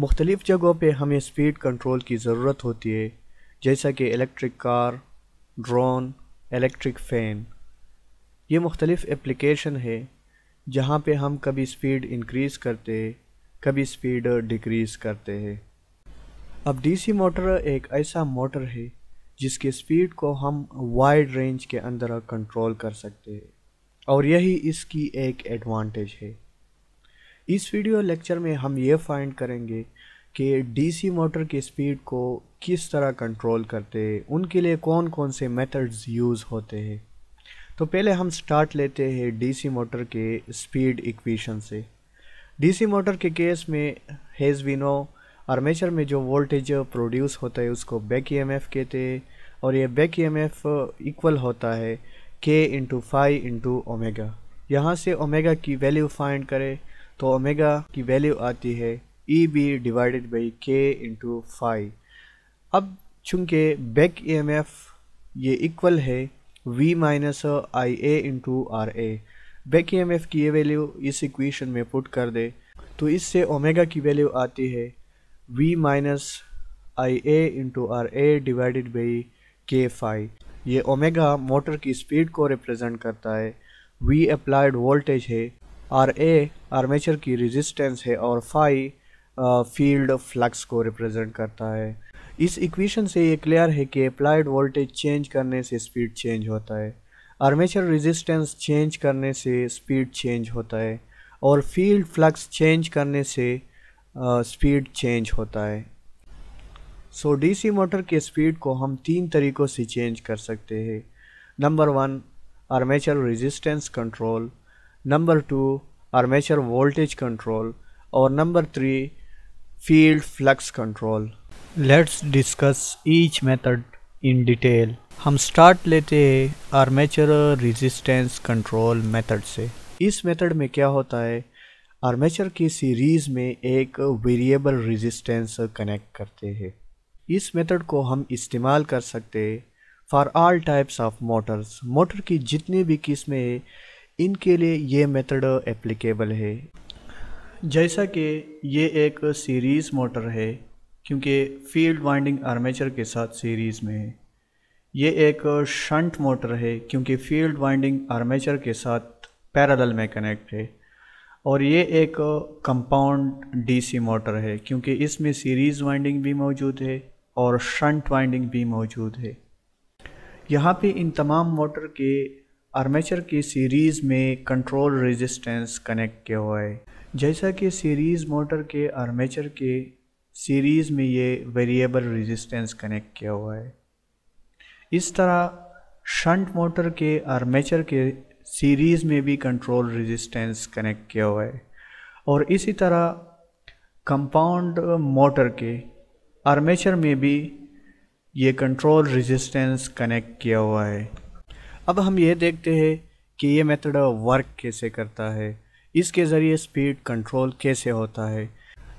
मुख्तलिफ़ जगहों पर हमें स्पीड कंट्रोल की ज़रूरत होती है जैसा कि electric car drone electric fan ये मुख्तलिफ़ एप्लीकेशन है जहाँ पर हम कभी स्पीड इंक्रीज़ करते कभी स्पीड डिक्रीज़ करते हैं अब डी सी मोटर एक ऐसा मोटर है जिसके स्पीड को हम वाइड रेंज के अंदर कंट्रोल कर सकते हैं और यही इसकी एक एडवांटेज है इस वीडियो लेक्चर में हम ये फाइंड करेंगे कि डीसी मोटर की स्पीड को किस तरह कंट्रोल करते हैं उनके लिए कौन कौन से मेथड्स यूज़ होते हैं तो पहले हम स्टार्ट लेते हैं डीसी मोटर के स्पीड इक्वेशन से डीसी मोटर के केस में हेज़ वी नो आर्मेचर में जो वोल्टेज प्रोड्यूस होता है उसको बैक ईएमएफ कहते हैं और ये बैक ईएमएफ इक्वल होता है के इंटू फाइव इंटू ओमेगा यहाँ से ओमेगा की वैल्यू फाइंड करें तो ओमेगा की वैल्यू आती है E B divided by K into five अब चूंकि बैक ई एम एफ ये इक्वल है V minus I A into R A back E M F की ये वैल्यू इस इक्वेशन में पुट कर दे तो इससे ओमेगा की वैल्यू आती है V minus I A into R A divided by K five ये ओमेगा मोटर की स्पीड को रिप्रेजेंट करता है वी अप्लाइड वोल्टेज है आर ए आर्मेचर की रेजिस्टेंस है और फाई फील्ड फ्लक्स को रिप्रेजेंट करता है इस इक्वेशन से ये क्लियर है कि अप्लाइड वोल्टेज चेंज करने से स्पीड चेंज होता है आर्मेचर रेजिस्टेंस चेंज करने से स्पीड चेंज होता है और फील्ड फ्लक्स चेंज करने से स्पीड चेंज होता है सो डीसी मोटर के स्पीड को हम तीन तरीक़ों से चेंज कर सकते हैं number one armature resistance control number two armature voltage control or number three field flux control let's discuss each method in detail हम स्टार्ट लेते हैं आर्मेचर रेजिस्टेंस कंट्रोल मेथड से इस मेथड में क्या होता है आर्मेचर की सीरीज में एक वेरिएबल रेजिस्टेंस कनेक्ट करते हैं इस मेथड को हम इस्तेमाल कर सकते हैं for all types of motors motor की जितनी भी किस्में इनके लिए ये मेथड एप्लीकेबल है जैसा कि ये एक सीरीज़ मोटर है क्योंकि फील्ड वाइंडिंग आर्मेचर के साथ सीरीज़ में है ये एक शंट मोटर है क्योंकि फील्ड वाइंडिंग आर्मेचर के साथ पैरेलल में कनेक्ट है और ये एक कंपाउंड डीसी मोटर है क्योंकि इसमें सीरीज़ वाइंडिंग भी मौजूद है और शंट वाइंडिंग भी मौजूद है यहाँ पे इन तमाम मोटर के आर्मेचर की सीरीज़ में कंट्रोल रेजिस्टेंस कनेक्ट किया हुआ है जैसा कि सीरीज़ मोटर के आर्मेचर के सीरीज़ में ये वेरिएबल रेजिस्टेंस कनेक्ट किया हुआ है इस तरह शंट मोटर के आर्मेचर के सीरीज़ में भी कंट्रोल रेजिस्टेंस कनेक्ट किया हुआ है और इसी तरह कंपाउंड मोटर के आर्मेचर में भी ये कंट्रोल रेजिस्टेंस कनेक्ट किया हुआ है अब हम यह देखते हैं कि ये मेथड वर्क कैसे करता है इसके ज़रिए स्पीड कंट्रोल कैसे होता है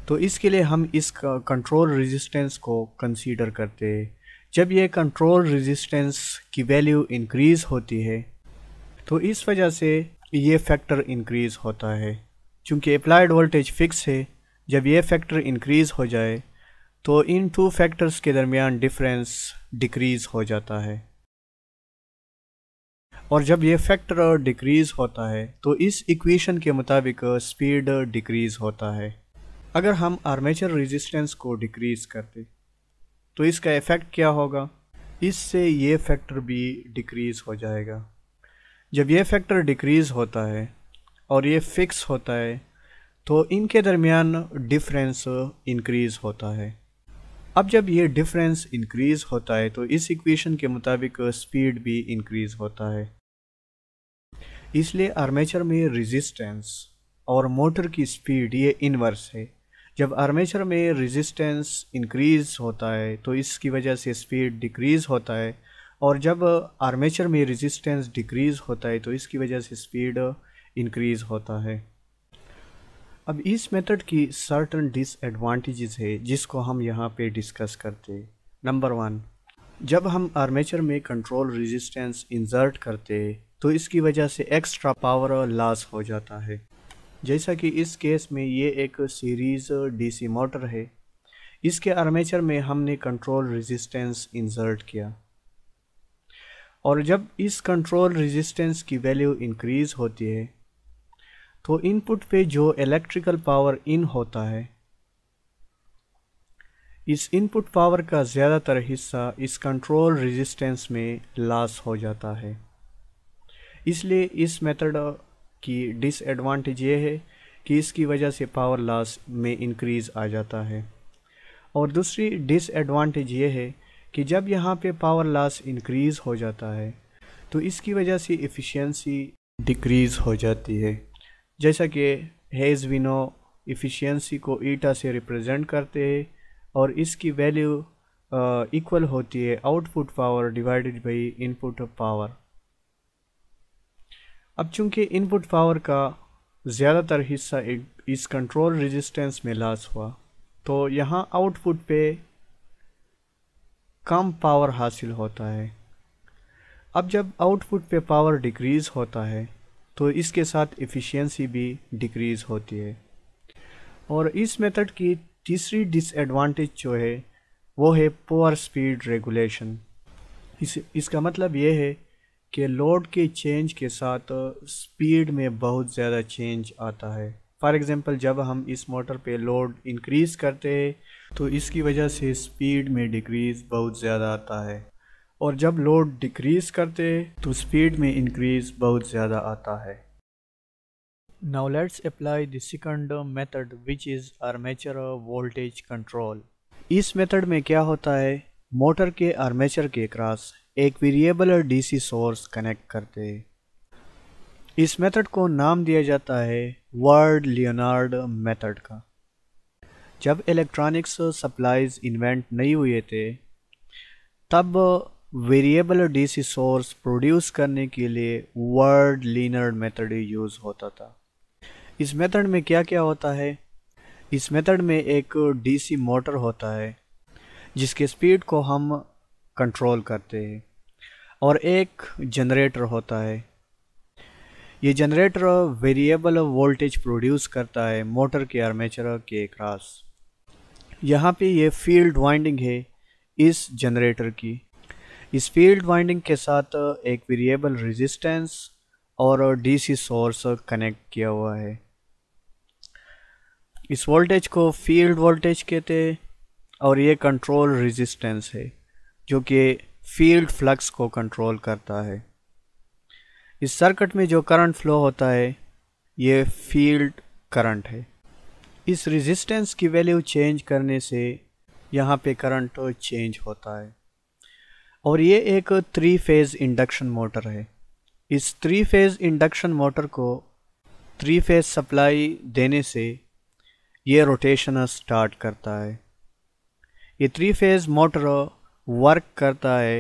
तो इसके लिए हम इस कंट्रोल रेजिस्टेंस को कंसीडर करते हैं जब ये कंट्रोल रेजिस्टेंस की वैल्यू इंक्रीज़ होती है तो इस वजह से ये फैक्टर इंक्रीज़ होता है चूँकि अप्लाइड वोल्टेज फिक्स है जब ये फैक्टर इंक्रीज़ हो जाए तो इन टू फैक्टर्स के दरमियान डिफरेंस डिक्रीज़ हो जाता है और जब ये फैक्टर डिक्रीज़ होता है तो इस इक्वेशन के मुताबिक स्पीड डिक्रीज़ होता है अगर हम आर्मेचर रेजिस्टेंस को डिक्रीज़ करते तो इसका इफ़ेक्ट क्या होगा इससे ये फैक्टर भी डिक्रीज़ हो जाएगा जब ये फैक्टर डिक्रीज़ होता है और ये फिक्स होता है तो इनके दरमियान डिफरेंस इंक्रीज़ होता है अब जब ये डिफरेंस इंक्रीज़ होता है तो इस इक्वेशन के मुताबिक स्पीड भी इंक्रीज़ होता है इसलिए आर्मेचर में रेजिस्टेंस और मोटर की स्पीड ये इनवर्स है जब आर्मेचर में रेजिस्टेंस इंक्रीज होता है तो इसकी वजह से स्पीड डिक्रीज होता है और जब आर्मेचर में रेजिस्टेंस डिक्रीज होता है तो इसकी वजह से स्पीड इंक्रीज होता है अब इस मेथड की सर्टन डिसएडवांटेजेस है जिसको हम यहाँ पे डिस्कस करते नंबर वन जब हम आर्मेचर में कंट्रोल रेजिस्टेंस इंसर्ट करते तो इसकी वजह से एक्स्ट्रा पावर लॉस हो जाता है जैसा कि इस केस में ये एक सीरीज़ डीसी मोटर है इसके आर्मेचर में हमने कंट्रोल रेजिस्टेंस इंसर्ट किया और जब इस कंट्रोल रेजिस्टेंस की वैल्यू इंक्रीज़ होती है तो इनपुट पे जो इलेक्ट्रिकल पावर इन होता है इस इनपुट पावर का ज़्यादातर हिस्सा इस कंट्रोल रेजिस्टेंस में लॉस हो जाता है इसलिए इस मेथड की डिसएडवांटेज ये है कि इसकी वजह से पावर लॉस में इंक्रीज़ आ जाता है और दूसरी डिसएडवांटेज ये है कि जब यहाँ पे पावर लॉस इंक्रीज़ हो जाता है तो इसकी वजह से एफिशिएंसी डिक्रीज़ हो जाती है जैसा कि हेज विनो एफिशिएंसी को ईटा से रिप्रेजेंट करते हैं और इसकी वैल्यू इक्वल होती है output power divided by input power अब चूंकि इनपुट पावर का ज़्यादातर हिस्सा एक इस कंट्रोल रेजिस्टेंस में लाज हुआ तो यहाँ आउटपुट पे कम पावर हासिल होता है अब जब आउटपुट पे पावर डिक्रीज़ होता है तो इसके साथ एफिशिएंसी भी डिक्रीज़ होती है और इस मेथड की तीसरी डिसएडवांटेज जो है वो है पोअर स्पीड रेगुलेशन इस इसका मतलब ये है कि लोड के चेंज के साथ स्पीड uh, में बहुत ज़्यादा चेंज आता है फॉर एग्ज़ाम्पल जब हम इस मोटर पे लोड इंक्रीज़ करते हैं तो इसकी वजह से स्पीड में डिक्रीज़ बहुत ज़्यादा आता है और जब लोड डिक्रीज़ करते तो स्पीड में इंक्रीज़ बहुत ज़्यादा आता है now let's apply the second method which is armature voltage control इस मेथड में क्या होता है मोटर के आर्मेचर के क्रॉस एक वेरिएबल और डीसी सोर्स कनेक्ट करते इस मेथड को नाम दिया जाता है वर्ड लियोनार्ड मेथड का जब इलेक्ट्रॉनिक्स सप्लाईज इन्वेंट नहीं हुए थे तब वेरिएबल और डीसी सोर्स प्रोड्यूस करने के लिए वर्ड लीनर मेथड यूज़ होता था इस मेथड में क्या क्या होता है इस मेथड में एक डीसी मोटर होता है जिसके स्पीड को हम कंट्रोल करते हैं और एक जनरेटर होता है ये जनरेटर वेरिएबल वोल्टेज प्रोड्यूस करता है मोटर के आर्मेचर के क्रॉस यहाँ पे ये फील्ड वाइंडिंग है इस जनरेटर की इस फील्ड वाइंडिंग के साथ एक वेरिएबल रेजिस्टेंस और डीसी सोर्स कनेक्ट किया हुआ है इस वोल्टेज को फील्ड वोल्टेज कहते हैं और ये कंट्रोल रेजिस्टेंस है जो कि फील्ड फ्लक्स को कंट्रोल करता है इस सर्किट में जो करंट फ्लो होता है ये फील्ड करंट है इस रेजिस्टेंस की वैल्यू चेंज करने से यहाँ पे करंट चेंज होता है और ये एक थ्री फेज़ इंडक्शन मोटर है इस थ्री फेज़ इंडक्शन मोटर को थ्री फेज़ सप्लाई देने से ये रोटेशन स्टार्ट करता है ये थ्री फेज़ मोटर वर्क करता है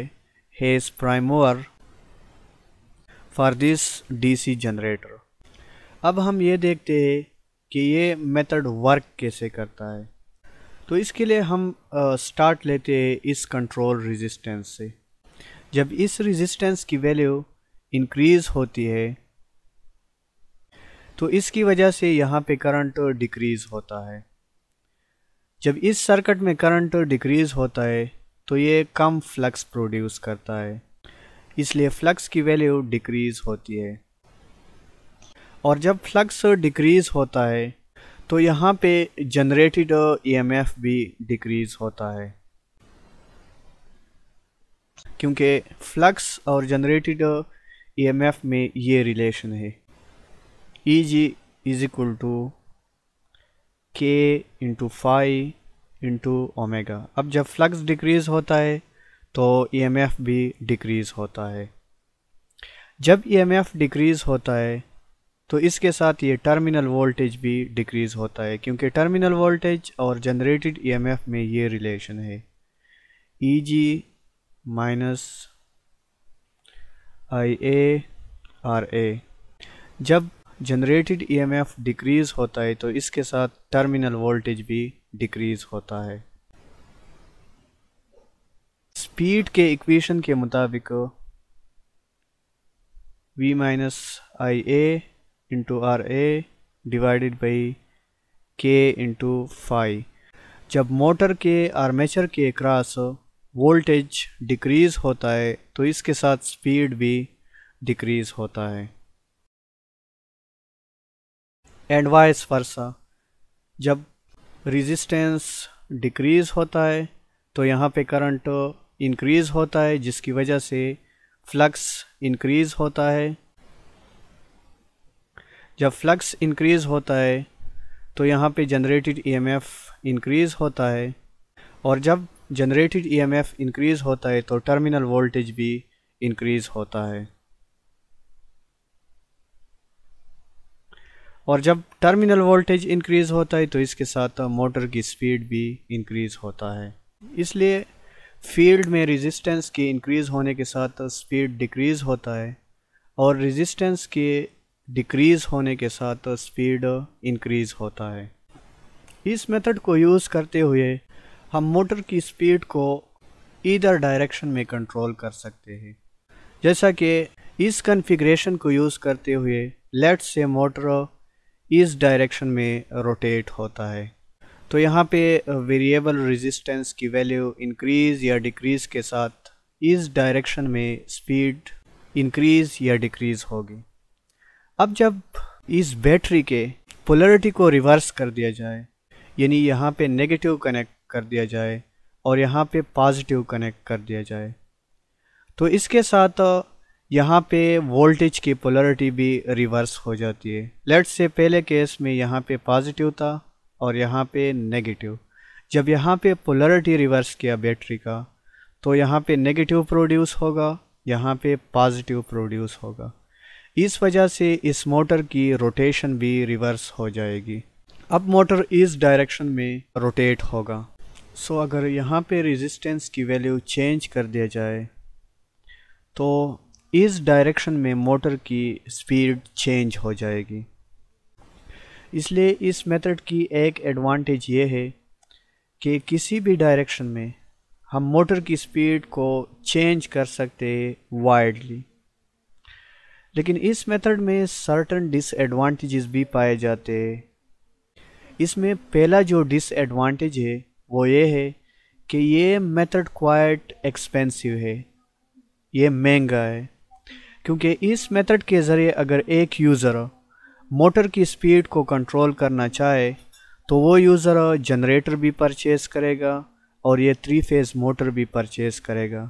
as prime mover for this DC generator अब हम ये देखते हैं कि ये मेथड वर्क कैसे करता है तो इसके लिए हम स्टार्ट लेते हैं इस कंट्रोल रेजिस्टेंस से जब इस रेजिस्टेंस की वैल्यू इंक्रीज होती है तो इसकी वजह से यहाँ पे करंट डिक्रीज होता है जब इस सर्किट में करंट डिक्रीज होता है तो ये कम फ्लक्स प्रोड्यूस करता है इसलिए फ्लक्स की वैल्यू डिक्रीज़ होती है और जब फ्लक्स डिक्रीज़ होता है तो यहाँ पे जनरेटेड ईएमएफ e भी डिक्रीज़ होता है क्योंकि फ्लक्स और जनरेटेड ईएमएफ e में ये रिलेशन है E G is equal to K into five into omega अब जब फ्लक्स डिक्रीज़ होता है तो ईएमएफ e भी डिक्रीज़ होता है जब ईएमएफ e डिक्रीज़ होता है तो इसके साथ ये टर्मिनल वोल्टेज भी डिक्रीज़ होता है क्योंकि टर्मिनल वोल्टेज और जनरेटेड ईएमएफ e में ये रिलेशन है E ji minus I A R A जब जनरेटेड ईएमएफ डिक्रीज़ होता है तो इसके साथ टर्मिनल वोल्टेज भी डिक्रीज होता है स्पीड के इक्वेशन के मुताबिक v minus I A into R A divided by K into phi जब मोटर के आर्मेचर के क्रॉस वोल्टेज डिक्रीज होता है तो इसके साथ स्पीड भी डिक्रीज होता है एंड वाइस वर्सा जब रेजिस्टेंस डिक्रीज़ होता है तो यहाँ पे करंट इंक्रीज़ होता है जिसकी वजह से फ्लक्स इंक्रीज़ होता है जब फ्लक्स इंक्रीज़ होता है तो यहाँ पे जनरेटेड ईएमएफ इंक्रीज़ होता है और जब जनरेटेड ईएमएफ इंक्रीज़ होता है तो टर्मिनल वोल्टेज भी इंक्रीज़ होता है और जब टर्मिनल वोल्टेज इंक्रीज़ होता है तो इसके साथ मोटर की स्पीड भी इंक्रीज़ होता है इसलिए फील्ड में रेजिस्टेंस के इंक्रीज़ होने के साथ स्पीड डिक्रीज़ होता है और रेजिस्टेंस के डिक्रीज़ होने के साथ स्पीड इंक्रीज़ होता है इस मेथड को यूज़ करते हुए हम मोटर की स्पीड को इधर डायरेक्शन में कंट्रोल कर सकते हैं जैसा कि इस कन्फिग्रेशन को यूज़ करते हुए लेट से मोटर इस डायरेक्शन में रोटेट होता है तो यहाँ पे वेरिएबल रेजिस्टेंस की वैल्यू इंक्रीज़ या डिक्रीज़ के साथ इस डायरेक्शन में स्पीड इंक्रीज़ या डिक्रीज़ होगी अब जब इस बैटरी के पोलरिटी को रिवर्स कर दिया जाए यानी यहाँ पे नेगेटिव कनेक्ट कर दिया जाए और यहाँ पे पॉजिटिव कनेक्ट कर दिया जाए तो इसके साथ यहाँ पे वोल्टेज की पोलरिटी भी रिवर्स हो जाती है लेट्स से पहले केस में यहाँ पे पॉजिटिव था और यहाँ पे नेगेटिव जब यहाँ पे पोलरिटी रिवर्स किया बैटरी का तो यहाँ पे नेगेटिव प्रोड्यूस होगा यहाँ पे पॉजिटिव प्रोड्यूस होगा इस वजह से इस मोटर की रोटेशन भी रिवर्स हो जाएगी अब मोटर इस डायरेक्शन में रोटेट होगा सो so, अगर यहाँ पे रेजिस्टेंस की वैल्यू चेंज कर दिया जाए तो इस डायरेक्शन में मोटर की स्पीड चेंज हो जाएगी इसलिए इस मेथड की एक एडवांटेज ये है कि किसी भी डायरेक्शन में हम मोटर की स्पीड को चेंज कर सकते हैं वाइडली लेकिन इस मेथड में सर्टन डिसएडवांटेजेस भी पाए जाते हैं इसमें पहला जो डिसएडवांटेज है वो ये है कि ये मेथड क्वाइट एक्सपेंसिव है ये महंगा है क्योंकि इस मेथड के ज़रिए अगर एक यूज़र मोटर की स्पीड को कंट्रोल करना चाहे तो वो यूज़र जनरेटर भी परचेज़ करेगा और ये थ्री फेज़ मोटर भी परचेज़ करेगा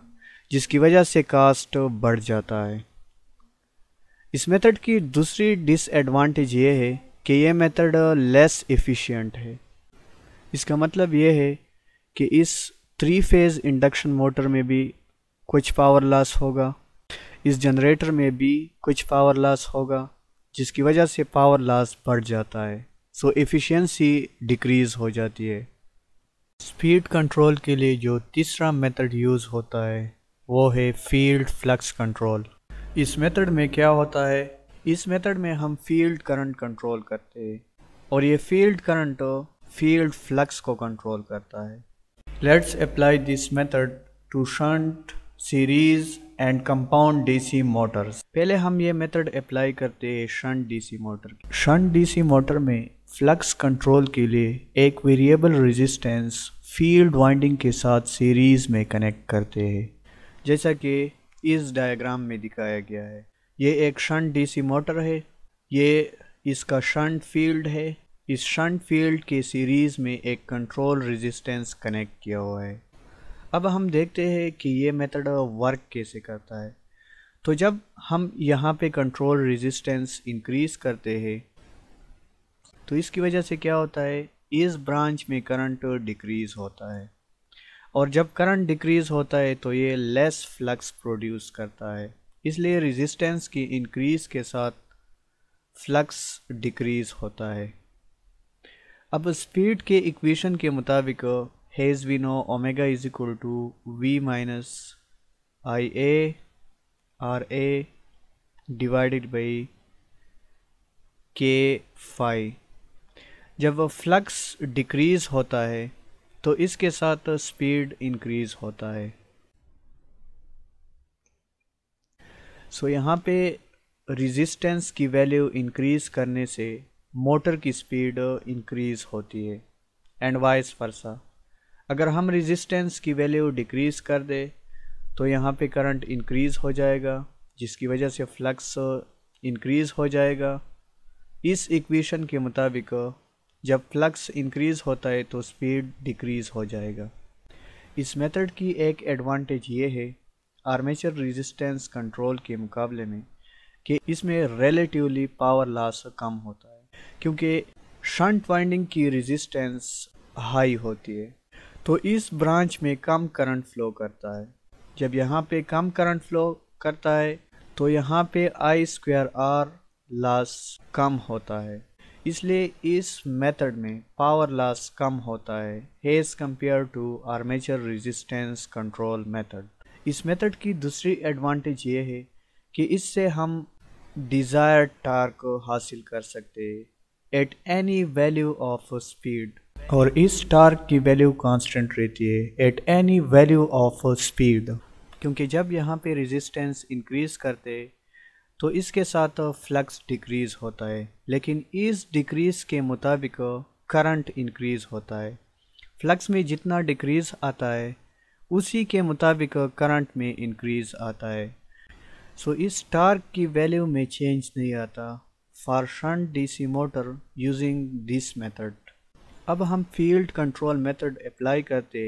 जिसकी वजह से कास्ट बढ़ जाता है इस मेथड की दूसरी डिसएडवांटेज ये है कि ये मेथड लेस एफिशिएंट है इसका मतलब ये है कि इस थ्री फेज़ इंडक्शन मोटर में भी कुछ पावर लॉस होगा इस जनरेटर में भी कुछ पावर लॉस होगा जिसकी वजह से पावर लॉस बढ़ जाता है सो एफिशिएंसी डिक्रीज़ हो जाती है स्पीड कंट्रोल के लिए जो तीसरा मेथड यूज़ होता है वो है फील्ड फ्लक्स कंट्रोल इस मेथड में क्या होता है इस मेथड में हम फील्ड करंट कंट्रोल करते हैं और ये फील्ड करंट फील्ड फ्लक्स को कंट्रोल करता है let's apply this method to shunt series and compound DC motors पहले हम ये मेथड अप्लाई करते हैं shunt DC motor shunt DC motor में फ्लक्स कंट्रोल के लिए एक वेरिएबल रेजिस्टेंस फील्ड वाइंडिंग के साथ सीरीज में कनेक्ट करते हैं जैसा कि इस डायग्राम में दिखाया गया है ये एक शंट डीसी मोटर है ये इसका शंट फील्ड है इस शंट फील्ड के सीरीज़ में एक कंट्रोल रेजिस्टेंस कनेक्ट किया हुआ है अब हम देखते हैं कि ये मेथड वर्क कैसे करता है तो जब हम यहाँ पे कंट्रोल रेजिस्टेंस इंक्रीज करते हैं तो इसकी वजह से क्या होता है इस ब्रांच में करंट डिक्रीज़ होता है और जब करंट डिक्रीज़ होता है तो ये लेस फ्लक्स प्रोड्यूस करता है इसलिए रेजिस्टेंस की इंक्रीज़ के साथ फ्लक्स डिक्रीज़ होता है अब स्पीड के इक्वेशन के मुताबिक As we know omega is equal to V minus IA RA divided by K phi. जब फ्लक्स डिक्रीज होता है तो इसके साथ स्पीड इंक्रीज होता है सो so, यहाँ पे रेजिस्टेंस की वैल्यू इंक्रीज करने से मोटर की स्पीड इंक्रीज होती है एंड वाइस वर्सा अगर हम रेजिस्टेंस की वैल्यू डिक्रीज कर दे तो यहाँ पे करंट इंक्रीज हो जाएगा जिसकी वजह से फ्लक्स इंक्रीज हो जाएगा इस इक्वेशन के मुताबिक जब फ्लक्स इंक्रीज होता है तो स्पीड डिक्रीज हो जाएगा इस मेथड की एक एडवांटेज ये है आर्मेचर रेजिस्टेंस कंट्रोल के मुकाबले में कि इसमें रिलेटिवली पावर लॉस कम होता है क्योंकि शंट वाइंडिंग की रेजिस्टेंस हाई होती है तो इस ब्रांच में कम करंट फ्लो करता है जब यहाँ पे कम करंट फ्लो करता है तो यहाँ पे आई स्क्वायर आर लॉस कम होता है इसलिए इस मेथड में पावर लॉस कम होता है as compare to armature resistance control method इस मेथड की दूसरी एडवांटेज ये है कि इससे हम डिज़ायर टार्क हासिल कर सकते at any value of speed और इस टार्क की वैल्यू कांस्टेंट रहती है at any value of speed क्योंकि जब यहाँ पे रेजिस्टेंस इंक्रीज करते तो इसके साथ फ्लक्स डिक्रीज़ होता है लेकिन इस डिक्रीज़ के मुताबिक करंट इंक्रीज़ होता है फ्लक्स में जितना डिक्रीज़ आता है उसी के मुताबिक करंट में इंक्रीज़ आता है सो so, इस टार्क की वैल्यू में चेंज नहीं आता for D C motor using this method. अब हम फील्ड कंट्रोल मेथड अप्लाई करते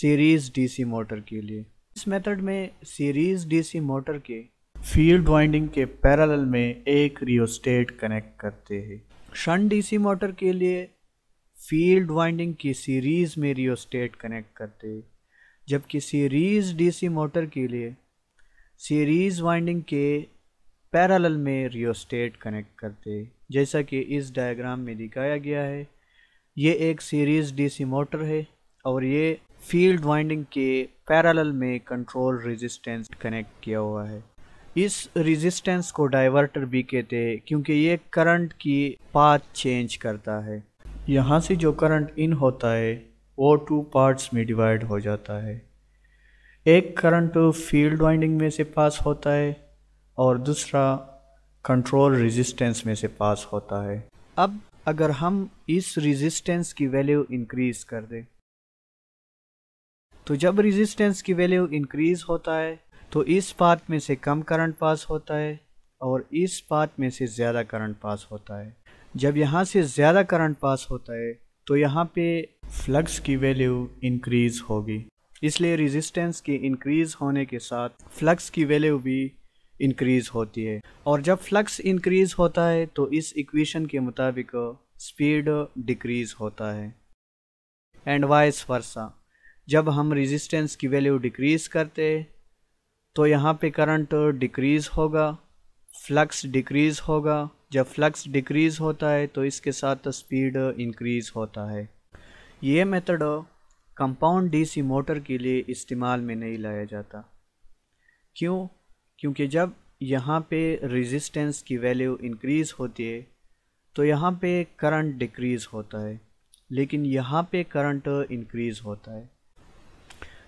सीरीज़ डीसी मोटर के लिए इस मेथड में सीरीज़ डीसी मोटर के फील्ड वाइंडिंग के पैरेलल में एक रियोस्टेट कनेक्ट करते हैं शंट डीसी मोटर के लिए फील्ड वाइंडिंग की सीरीज़ में रियोस्टेट कनेक्ट करते हैं जबकि सीरीज़ डीसी मोटर के लिए सीरीज़ वाइंडिंग के पैरेलल में रियोस्टेट कनेक्ट करते जैसा कि इस डायग्राम में दिखाया गया है ये एक सीरीज़ डीसी मोटर है और ये फील्ड वाइंडिंग के पैरेलल में कंट्रोल रेजिस्टेंस कनेक्ट किया हुआ है इस रेजिस्टेंस को डाइवर्टर भी कहते हैं क्योंकि ये करंट की पाथ चेंज करता है यहाँ से जो करंट इन होता है वो टू पार्ट्स में डिवाइड हो जाता है एक करंट फील्ड वाइंडिंग में से पास होता है और दूसरा कंट्रोल रेजिस्टेंस में से पास होता है अब अगर हम इस रेजिस्टेंस की वैल्यू इंक्रीज कर दें तो जब रेजिस्टेंस की वैल्यू इंक्रीज होता है तो इस पाथ में से कम करंट पास होता है और इस पाथ में से ज़्यादा करंट पास होता है जब यहाँ से ज़्यादा करंट पास होता है तो यहाँ पे फ्लक्स की वैल्यू इंक्रीज होगी इसलिए रेजिस्टेंस के इंक्रीज होने के साथ फ्लक्स की वैल्यू भी इंक्रीज़ होती है और जब फ्लक्स इंक्रीज़ होता है तो इस इक्वेशन के मुताबिक स्पीड डिक्रीज़ होता है एंड वाइस वर्सा जब हम रेजिस्टेंस की वैल्यू डिक्रीज़ करते तो यहाँ पे करंट डिक्रीज़ होगा फ्लक्स डिक्रीज़ होगा जब फ्लक्स डिक्रीज़ होता है तो इसके साथ स्पीड इंक्रीज़ होता है ये मेथड कंपाउंड डीसी मोटर के लिए इस्तेमाल में नहीं लाया जाता क्यों क्योंकि जब यहाँ पे रेजिस्टेंस की वैल्यू इंक्रीज़ होती है तो यहाँ पे करंट डिक्रीज़ होता है लेकिन यहाँ पे करंट इंक्रीज़ होता है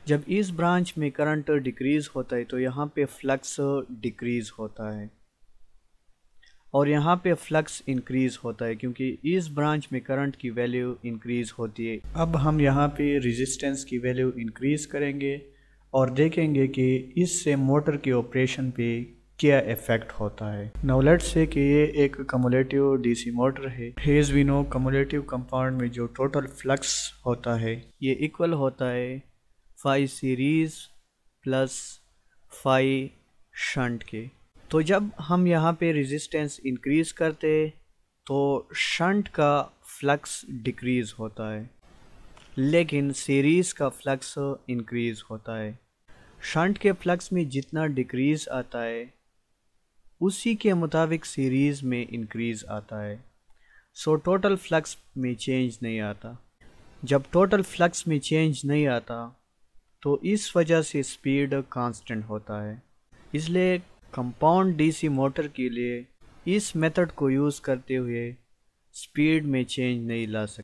जब इस ब्रांच में करंट डिक्रीज़ होता है तो यहाँ पे फ्लक्स डिक्रीज़ होता है और यहाँ पे फ्लक्स इंक्रीज़ होता है क्योंकि इस ब्रांच में करंट की वैल्यू इंक्रीज़ होती है अब हम यहाँ पे रेजिस्टेंस की वैल्यू इंक्रीज़ करेंगे और देखेंगे कि इससे मोटर के ऑपरेशन पे क्या इफेक्ट होता है नवलेट से कि ये एक कमोलेटिव डीसी मोटर है हेज विनो कमोलेटिव कंपाउंड में जो टोटल फ्लक्स होता है ये इक्वल होता है five series plus five shunt के तो जब हम यहाँ पे रेजिस्टेंस इंक्रीज करते तो शंट का फ्लक्स डिक्रीज होता है लेकिन सीरीज़ का फ्लक्स इंक्रीज होता है शंट के फ्लक्स में जितना डिक्रीज आता है उसी के मुताबिक सीरीज़ में इंक्रीज आता है सो टोटल फ्लक्स में चेंज नहीं आता जब टोटल फ्लक्स में चेंज नहीं आता तो इस वजह से स्पीड कांस्टेंट होता है इसलिए कंपाउंड डीसी मोटर के लिए इस मेथड को यूज़ करते हुए स्पीड में चेंज नहीं ला सकते